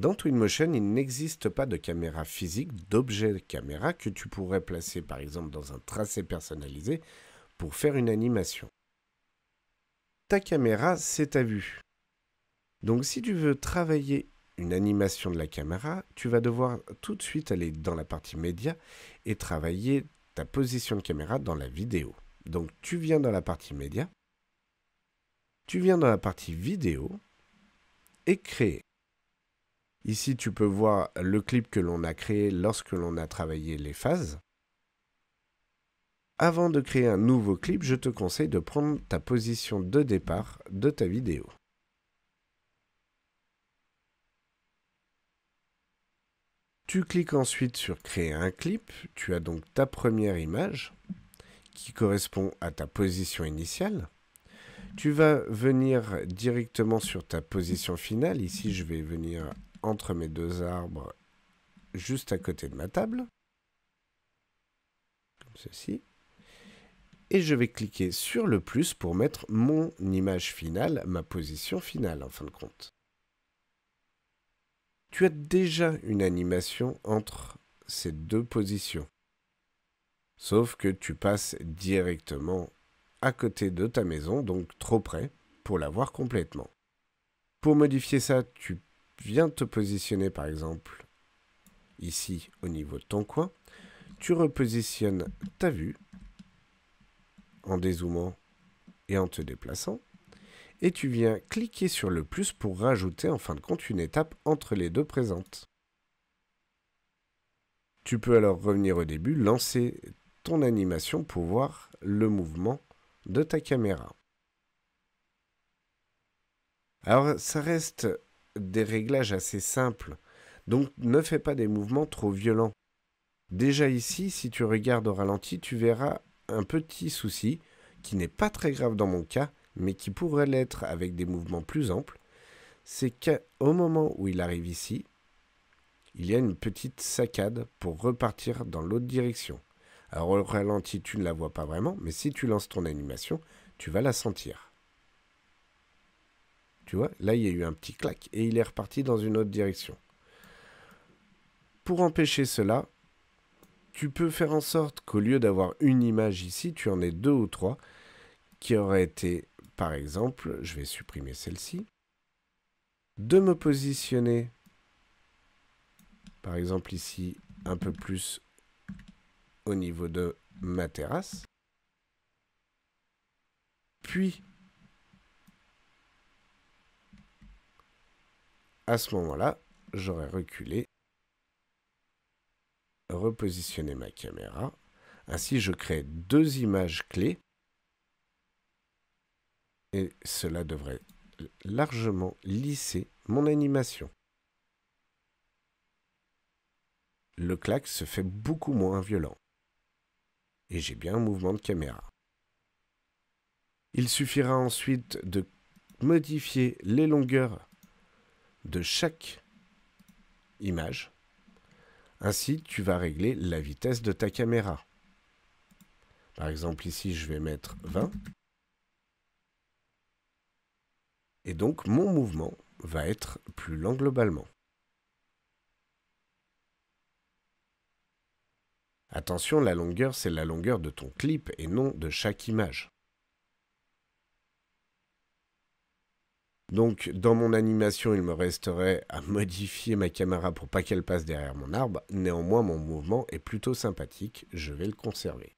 Dans Twinmotion, il n'existe pas de caméra physique, d'objet caméra que tu pourrais placer par exemple dans un tracé personnalisé pour faire une animation. Ta caméra, c'est ta vue. Donc si tu veux travailler une animation de la caméra, tu vas devoir tout de suite aller dans la partie média et travailler ta position de caméra dans la vidéo. Donc tu viens dans la partie média, tu viens dans la partie vidéo et créer. Ici, tu peux voir le clip que l'on a créé lorsque l'on a travaillé les phases. Avant de créer un nouveau clip, je te conseille de prendre ta position de départ de ta vidéo. Tu cliques ensuite sur Créer un clip. Tu as donc ta première image qui correspond à ta position initiale. Tu vas venir directement sur ta position finale. Ici, je vais venir entre mes deux arbres, juste à côté de ma table, comme ceci. Et je vais cliquer sur le plus pour mettre mon image finale, ma position finale en fin de compte. Tu as déjà une animation entre ces deux positions. Sauf que tu passes directement à côté de ta maison, donc trop près, pour la voir complètement. Pour modifier ça, tu peux viens te positionner par exemple ici au niveau de ton coin, tu repositionnes ta vue en dézoomant et en te déplaçant, et tu viens cliquer sur le plus pour rajouter en fin de compte une étape entre les deux présentes. Tu peux alors revenir au début, lancer ton animation pour voir le mouvement de ta caméra. Alors ça reste des réglages assez simples. Donc ne fais pas des mouvements trop violents. Déjà ici, si tu regardes au ralenti, tu verras un petit souci qui n'est pas très grave dans mon cas, mais qui pourrait l'être avec des mouvements plus amples, c'est qu'au moment où il arrive ici, il y a une petite saccade pour repartir dans l'autre direction. Alors au ralenti, tu ne la vois pas vraiment, mais si tu lances ton animation, tu vas la sentir. Tu vois, là, il y a eu un petit clac et il est reparti dans une autre direction. Pour empêcher cela, tu peux faire en sorte qu'au lieu d'avoir une image ici, tu en aies deux ou trois qui auraient été, par exemple, je vais supprimer celle-ci, de me positionner, par exemple ici, un peu plus au niveau de ma terrasse, puis à ce moment-là, j'aurais reculé, repositionné ma caméra. Ainsi, je crée deux images clés et cela devrait largement lisser mon animation. Le clac se fait beaucoup moins violent et j'ai bien un mouvement de caméra. Il suffira ensuite de modifier les longueurs de chaque image. Ainsi, tu vas régler la vitesse de ta caméra. Par exemple, ici, je vais mettre 20. Et donc, mon mouvement va être plus lent globalement. Attention, la longueur, c'est la longueur de ton clip et non de chaque image. Donc, dans mon animation, il me resterait à modifier ma caméra pour pas qu'elle passe derrière mon arbre. Néanmoins, mon mouvement est plutôt sympathique. Je vais le conserver.